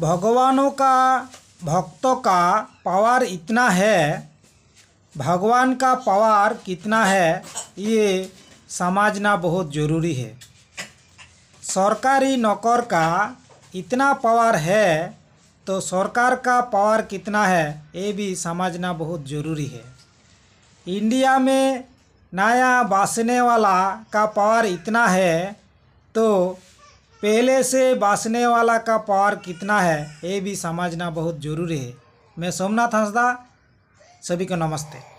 भगवानों का भक्तों का पावर इतना है भगवान का पावर कितना है ये समझना बहुत ज़रूरी है सरकारी नौकर का इतना पावर है तो सरकार का पावर कितना है ये भी समझना बहुत ज़रूरी है इंडिया में नया बसने वाला का पावर इतना है तो पहले से बासने वाला का पावर कितना है ये भी समझना बहुत ज़रूरी है मैं सोमनाथ हंसदा सभी को नमस्ते